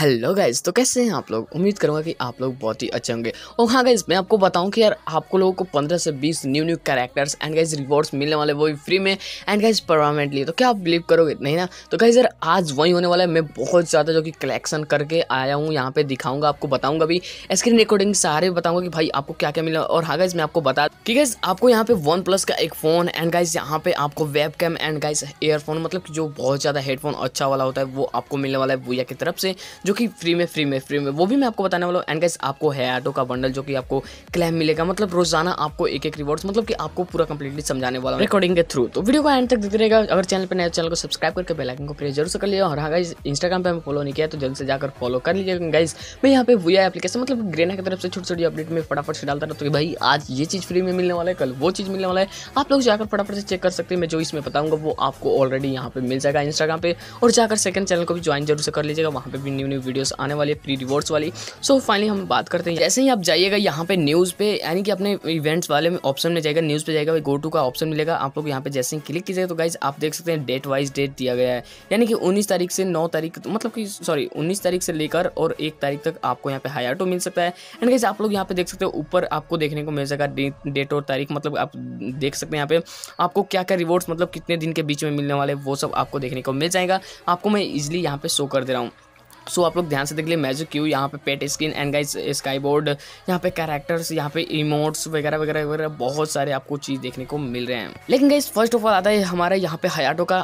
hello guys तो कैसे हैं आप लोग उम्मीद करूंगा कि आप लोग बहुत ही अच्छे होंगे और हाँ गाइज मैं आपको बताऊं कि यार आपको लोगों को 15 से 20 new new characters and guys rewards मिलने वाले वो भी फ्री में एंड गाइज परमानेंटली तो क्या आप बिलीव करोगे नहीं ना तो गाइज यार आज वही होने वाला है मैं बहुत ज़्यादा जो कि कलेक्शन करके आया हूँ यहाँ पर दिखाऊंगा आपको बताऊँगा भी स्क्रीन रिकॉर्डिंग सारे बताऊँगा कि भाई आपको क्या क्या मिला और हाँ गाइज मैं आपको बता कि गाइज आपको यहाँ पे वन प्लस का एक फ़ोन एंड गाइज यहाँ पे आपको web cam and guys earphone मतलब जो बहुत ज़्यादा हेडफोन अच्छा वाला होता है वो आपको मिलने वाला है भूया की तरफ से जो कि फ्री में फ्री में फ्री में वो भी मैं आपको बताने वाला हूँ एंड गाइस आपको है आटो का बंडल जो कि आपको क्लेम मिलेगा मतलब रोजाना आपको एक एक रिवॉर्ड्स मतलब कि आपको पूरा कंप्लीटली समझाने वाला रिकॉर्डिंग के थ्रू तो वीडियो को एंड तक दिख रहेगा अगर चैनल पर नए चैनल को सब्सक्राइब करके बेलाइकन को प्रेस जरूर से कर लिया और हाँ गाइज इंस्टाग्राम पर हमें फॉलो नहीं किया तो जल्द से जाकर फॉलो कर लीजिएगा गाइज मैं यहाँ पे वी एप्लीकेशन मतलब ग्रेना की तरफ से छोटी छोटी अपडेट में फटाफट से डालता रहा तो भाई आज ये चीज़ फ्री में मिलने वाला है कल वो चीज़ मिलने वाला है आप लोग जाकर फटाफट से चेक कर सकते हैं मैं जो इसमें बताऊंगा वो आपको ऑलरेडी यहाँ पे मिल जाएगा इंस्टाग्राम पे और जाकर सेकंड चैनल को भी ज्वाइन जरूर से कर लीजिएगा वहाँ पे भी न्यू न्यू वीडियोस आने वाले प्री रिवॉर्ड्स वाली सो so, फाइनली हम बात करते हैं जैसे ही आप जाइएगा यहाँ पे न्यूज़ पे यानी कि अपने इवेंट्स वाले में ऑप्शन में जाएगा न्यूज़ पे जाएगा गो टू का ऑप्शन मिलेगा आप लोग यहाँ पे जैसे ही क्लिक कीजिएगा तो गाइज आप देख सकते हैं डेट वाइज डेट दिया गया है यानी कि उन्नीस तारीख से नौ तारीख मतलब कि सॉरी उन्नीस तारीख से लेकर और एक तारीख तक आपको यहाँ पे हाई ऑटो मिल सकता है एंड गाइज आप लोग यहाँ पे देख सकते हो ऊपर आपको देखने को मिल जाएगा डेट और तारीख मतलब आप देख सकते हैं यहाँ पे आपको क्या क्या रिवॉर्ड्स मतलब कितने दिन के बीच में मिलने वाले वो सब आपको देखने को मिल जाएगा आपको मैं इजिली यहाँ पे शो कर दे रहा हूँ सो आप लोग ध्यान से देख लिए मैजिक क्यू यहाँ पे pet skin and guys sky board यहाँ पे कैरेक्टर्स यहाँ पे इमोट्स वगैरह वगैरह वगैरह बहुत सारे आपको चीज देखने को मिल रहे हैं लेकिन गाइस फर्स्ट ऑफ ऑल आता है हमारा यहाँ पे हयाटो का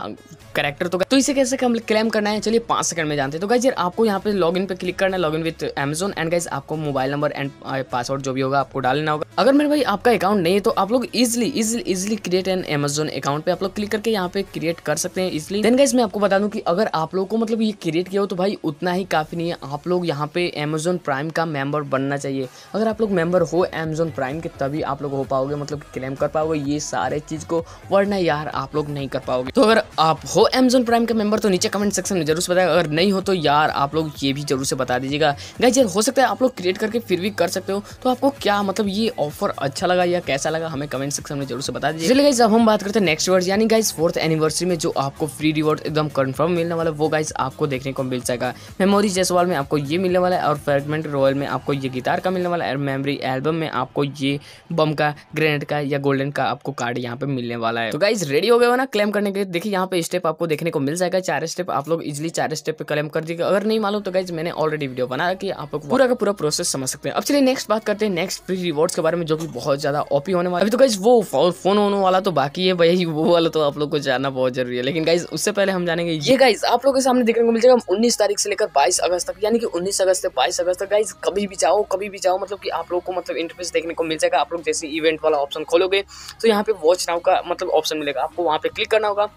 करेक्टर तो तो इसे कैसे हम क्लेम करना है चलिए पाँच सेकंड में जानते हैं तो गाइज यार आपको यहाँ पे इन पे क्लिक करना है log in with Amazon and guys आपको मोबाइल नंबर एंड पासवर्ड जो भी होगा आपको डालना होगा अगर मेरे भाई आपका अकाउंट नहीं है तो आप लोग easily easily easily create an Amazon account पे आप लोग क्लिक करके यहाँ पे क्रिएट कर सकते हैं इसलिए देन गाइज मैं आपको बता दूं कि अगर आप लोग को मतलब ये क्रिएट किया हो तो भाई उतना ही काफ़ी नहीं है आप लोग यहाँ पे अमेजोन प्राइम का मेंबर बनना चाहिए अगर आप लोग मेंबर हो अमेजोन प्राइम के तभी आप लोग हो पाओगे मतलब क्लेम कर पाओगे ये सारे चीज़ को वरना यार आप लोग नहीं कर पाओगे तो अगर आप हो अमेजोन प्राइम का मेंबर तो नीचे कमेंट सेक्शन में जरूर से बताएगा अगर नहीं हो तो यार आप लोग ये भी जरूर से बता दीजिएगा गाइज यार हो सकता है आप लोग क्रिएट करके फिर भी कर सकते हो तो आपको क्या मतलब ये ऑफर अच्छा लगा या कैसा लगा हमें कमेंट सेक्शन में जरूर से बता दीजिए चलिए गाइस अब हम बात करते हैं नेक्स्ट वर्ड यानी गाइस फोर्थ एनिवर्सरी में जो आपको फ्री रिवॉर्ड एकदम कन्फर्म मिलने वाला है वो गाइस आपको देखने को मिल जाएगा मेमोरी जेसवाल में आपको ये मिलने वाला है और फ्रेगमेंट रॉयल में आपको ये गिटार का मिलने वाला है मेमोरी एल्बम में आपको ये बम का ग्रेनेड का या गोल्डन का आपको कार्ड यहाँ पे मिलने वाला है तो गाइज रेडी हो गया ना क्लेम करने के लिए देखिए यहाँ पे स्टेप आपको देखने को मिल जाएगा चार स्टेप आप लोग इजिली चार स्टेप पे क्लेम कर दीजिएगा अगर नहीं मालूम तो गाइज मैंने ऑलरेडी वीडियो बना रखी आप लोग पूरा का पूरा प्रोसेस समझ सकते हैं अब चलिए नेक्स्ट बात करते हैं नेक्स्ट फ्री रिवॉर्ड्स के बारे में में जो कि बहुत ज़्यादा ओपी होने वाला अभी तो गाइज वो फोन होने वाला तो बाकी है भाई वो वाला तो आप लोग को जानना बहुत जरूरी है लेकिन गाइज उससे पहले हम जानेंगे ये गाइज आप लोग के सामने देखने को मिल जाएगा उन्नीस तारीख से लेकर बाईस अगस्त तक यानी कि उन्नीस अगस्त से बाईस अगस्त तक गाइज कभी भी जाओ कभी भी जाओ मतलब की आप लोग को मतलब इंटरफेस देखने को मिल जाएगा आप लोग जैसे इवेंट वाला ऑप्शन खोलोगे तो यहाँ पे वॉच नाउ का मतलब ऑप्शन मिलेगा आपको वहाँ पे क्लिक करना होगा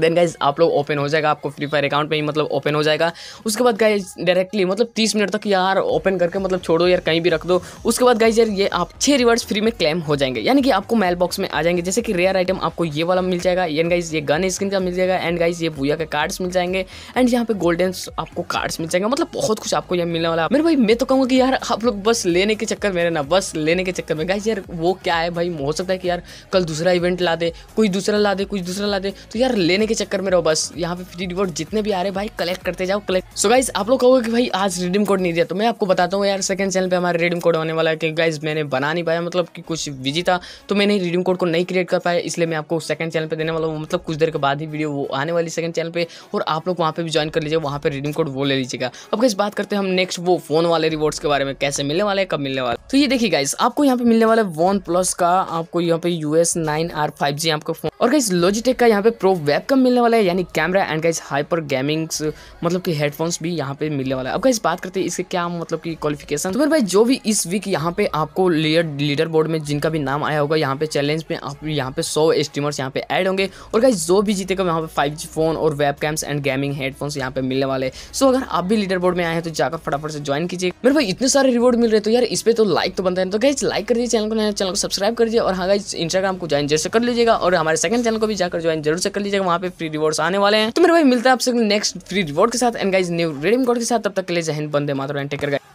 देन गाइज आप लोग ओपन हो जाएगा आपको फ्री फायर अकाउंट में ही मतलब ओपन हो जाएगा उसके बाद गाइज डायरेक्टली मतलब तीस मिनट तक यार ओपन करके मतलब छोड़ो यार कहीं भी रख दो उसके बाद गाइज यार ये आप छः रिवर्ड्स फ्री में क्लेम हो जाएंगे यानी कि आपको मेल बॉक्स में आ जाएंगे जैसे कि रेयर आइटम आपको ये वाला मिल जाएगा एन गाइज ये गन स्किन का मिल जाएगा एंड गाइज ये भूया के कार्ड्स मिल जाएंगे एंड यहाँ पे गोल्डन आपको कार्ड्स मिल जाएंगे मतलब बहुत कुछ आपको यहाँ मिलने वाला है मेरे भाई मैं तो कहूँगा कि यार आप लोग बस लेने के चक्कर में ना बस लेने के चक्कर में गाइज यार वो क्या है भाई हो सकता है कि यार कल दूसरा इवेंट ला दे कोई दूसरा ला दे कुछ दूसरा ला दे तो यार लेने के चक्कर में रहो बस यहाँ पे फ्री रिवॉर्ड जितने भी आ रहे भाई कलेक्ट करते जाओ कलेक्ट सो गाइज आप लोग कहोगे कि भाई आज रिडीम कोड नहीं दिया तो मैं आपको बताता हूँ यार सेकंड चैनल पे हमारे रिडीम कोड होने वाला है क्योंकि गाइज मैंने बना नहीं पाया मतलब कि कुछ बिजी था तो मैंने रिडीम कोड को नहीं क्रिएट कर पाया इसलिए मैं आपको सेकंड चैनल पर देने वाला हूँ मतलब कुछ देर के बाद ही वीडियो वो आने वाली सेकंड चैनल पर और आप लोग वहाँ पर भी ज्वाइन कर लीजिए वहाँ पर रिडीम कोड वो ले लीजिएगा अब गाइज बात करते हैं हम नेक्स्ट वो फोन वाले रिवॉर्ड्स के बारे में कैसे मिलने वाले हैं कब मिलने वाले तो ये देखिए गाइज आपको यहाँ पे मिलने वाला वन प्लस का आपको यहाँ पे US nine R five G आपको फोन और गाइज लॉजिटेक का यहाँ पे प्रो वेब का कम मिलने वाला है यानी camera and guys hyper gamings मतलब कि हेडफोन्स भी यहाँ पे मिलने वाला है अब गाइज बात करते हैं इसके क्या मतलब कि क्वालिफिकेशन तो मेरे भाई जो भी इस वीक यहाँ पे आपको लीडर बोर्ड में जिनका भी नाम आया होगा यहाँ पे चैलेंज में आप यहाँ पे सौ स्टीमर्स यहाँ पे ऐड होंगे और गाइज जो भी जीतेगा वहाँ पे फाइव फोन और वेब एंड गेमिंग हेडफोन्स यहाँ पे मिलने वाले सो अगर आप भी लीडर बोर्ड में आए हैं तो जाकर फटाफट से ज्वाइन कीजिए मेरे भाई इतने सारे रिवॉर्ड मिल रहे तो यार इस पर तो लाइक तो बनता है तो गाइज लाइक कर दीजिए चैनल को चैनल को सब्सक्राइब कर दीजिए और हाँ गाइज इंस्टाग्राम को ज्वाइन जैसे कर लीजिएगा और हमारे सेकंड चैनल को भी जाकर ज्वाइन जरूर से कर लीजिएगा वहाँ पे पे फ्री रिवॉर्ड्स आने वाले हैं तो मेरे भाई मिलता है आपसे नेक्स्ट फ्री रिवॉर्ड के साथ and guys new redeem code के साथ तब तक के लिए जहन बंदे मात्र टेकर गाइज